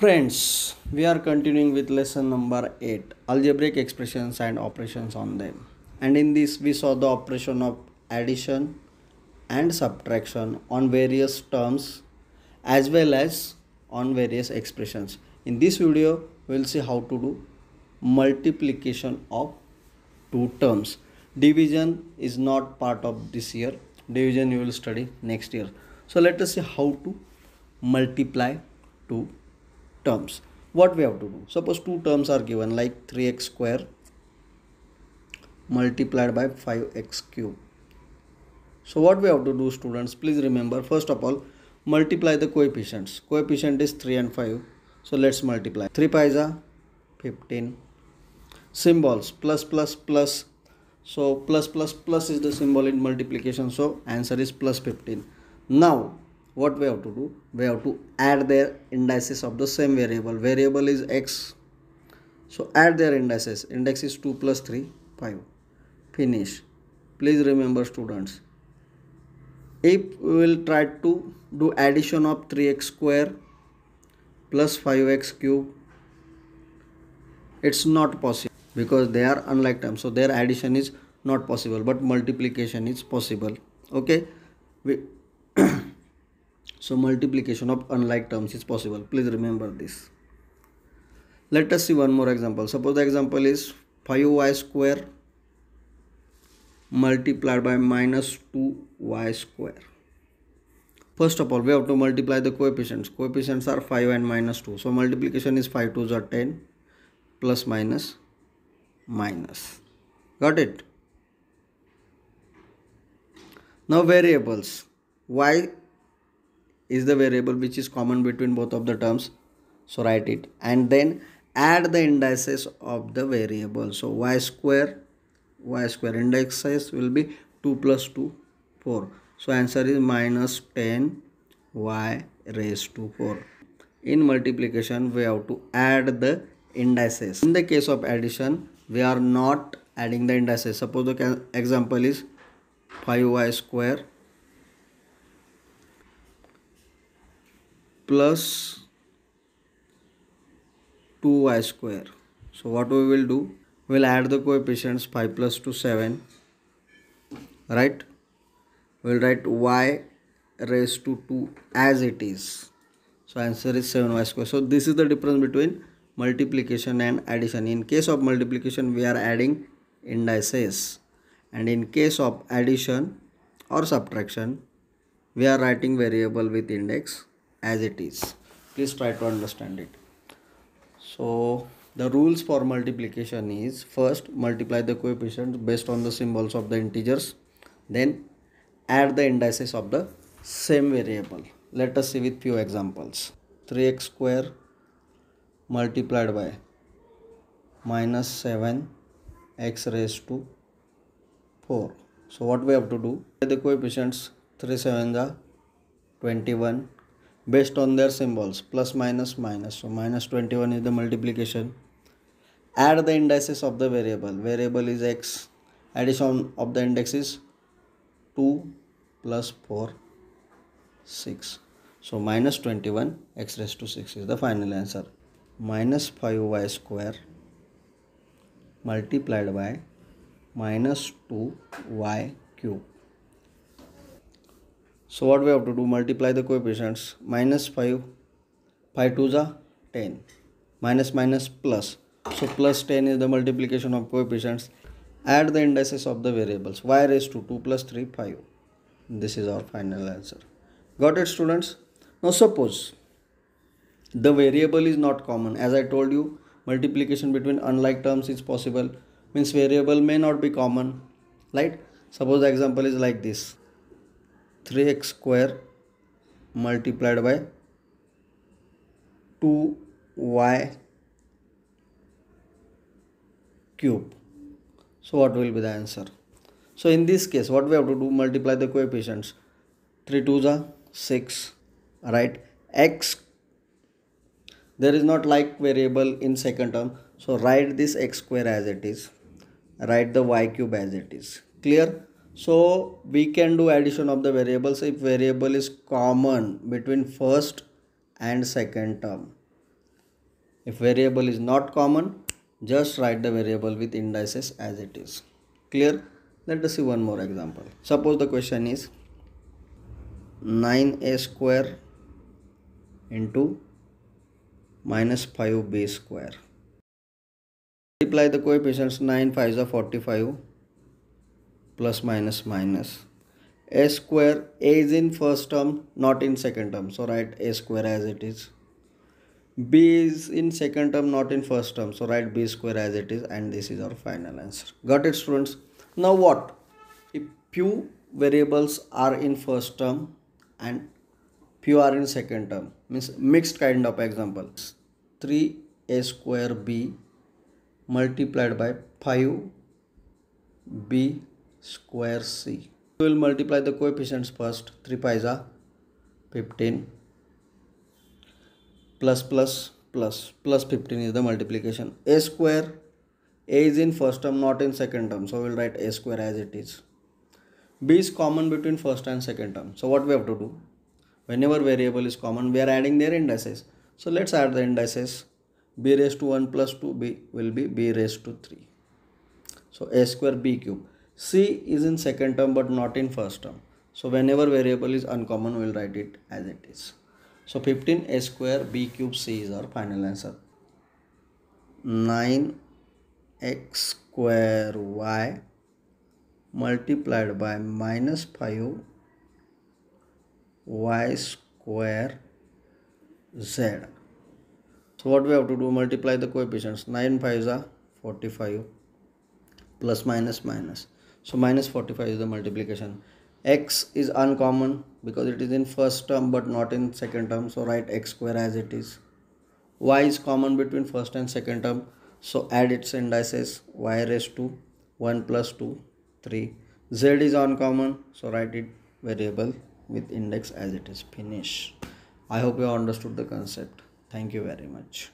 Friends, we are continuing with lesson number 8 algebraic expressions and operations on them. And in this, we saw the operation of addition and subtraction on various terms as well as on various expressions. In this video, we will see how to do multiplication of two terms. Division is not part of this year, division you will study next year. So, let us see how to multiply two terms what we have to do suppose two terms are given like 3x square multiplied by 5x cube so what we have to do students please remember first of all multiply the coefficients coefficient is 3 and 5 so let's multiply 3 pi is 15 symbols plus plus plus so plus plus plus is the symbol in multiplication so answer is plus 15 now what we have to do we have to add their indices of the same variable variable is x so add their indices index is 2 plus 3 5 finish please remember students if we will try to do addition of 3x square plus 5x cube it's not possible because they are unlike terms so their addition is not possible but multiplication is possible okay we So multiplication of unlike terms is possible. Please remember this. Let us see one more example. Suppose the example is 5y square multiplied by minus 2y square. First of all, we have to multiply the coefficients. Coefficients are 5 and minus 2. So multiplication is 5 2s are 10 plus minus minus. Got it? Now variables. y is the variable which is common between both of the terms so write it and then add the indices of the variable so y square y square index size will be 2 plus 2 4 so answer is minus 10 y raised to 4 in multiplication we have to add the indices in the case of addition we are not adding the indices suppose the example is 5y square plus 2y square so what we will do we'll add the coefficients 5 plus 2 7 right we'll write y raised to 2 as it is so answer is 7y square so this is the difference between multiplication and addition in case of multiplication we are adding indices and in case of addition or subtraction we are writing variable with index as it is please try to understand it so the rules for multiplication is first multiply the coefficients based on the symbols of the integers then add the indices of the same variable let us see with few examples 3x square multiplied by minus 7 x raised to 4 so what we have to do the coefficients 3 7 the 21 based on their symbols plus minus minus so minus 21 is the multiplication add the indices of the variable variable is x addition of the index is 2 plus 4 6 so minus 21 x raised to 6 is the final answer minus 5y square multiplied by minus 2y cube so what we have to do multiply the coefficients minus 5 5 2s are 10 minus minus plus so plus 10 is the multiplication of coefficients add the indices of the variables y raised to 2 plus 3 5 this is our final answer got it students now suppose the variable is not common as i told you multiplication between unlike terms is possible means variable may not be common right suppose the example is like this 3 x square multiplied by 2 y cube so what will be the answer so in this case what we have to do multiply the coefficients 3 2s are 6 right x there is not like variable in second term so write this x square as it is write the y cube as it is clear so we can do addition of the variables if variable is common between first and second term if variable is not common just write the variable with indices as it is clear let us see one more example suppose the question is 9a square into minus 5b square multiply the coefficients 9 5 is a 45 plus minus minus a square a is in first term not in second term so write a square as it is b is in second term not in first term so write b square as it is and this is our final answer got it students now what if few variables are in first term and few are in second term means mixed kind of example 3 a square b multiplied by 5 b square c. We will multiply the coefficients first. 3 pi is 15 plus plus plus plus 15 is the multiplication. a square a is in first term not in second term. So we will write a square as it is. b is common between first and second term. So what we have to do? Whenever variable is common we are adding their indices. So let's add the indices b raised to 1 plus 2b will be b raised to 3. So a square b cube C is in second term but not in first term. So whenever variable is uncommon, we'll write it as it is. So 15 A square B cube C is our final answer. 9 X square Y multiplied by minus 5 Y square Z. So what we have to do? Multiply the coefficients. 9 5 is 45 plus minus minus so minus 45 is the multiplication x is uncommon because it is in first term but not in second term so write x square as it is y is common between first and second term so add its indices y raised to 1 plus 2 3 z is uncommon so write it variable with index as it is finish i hope you understood the concept thank you very much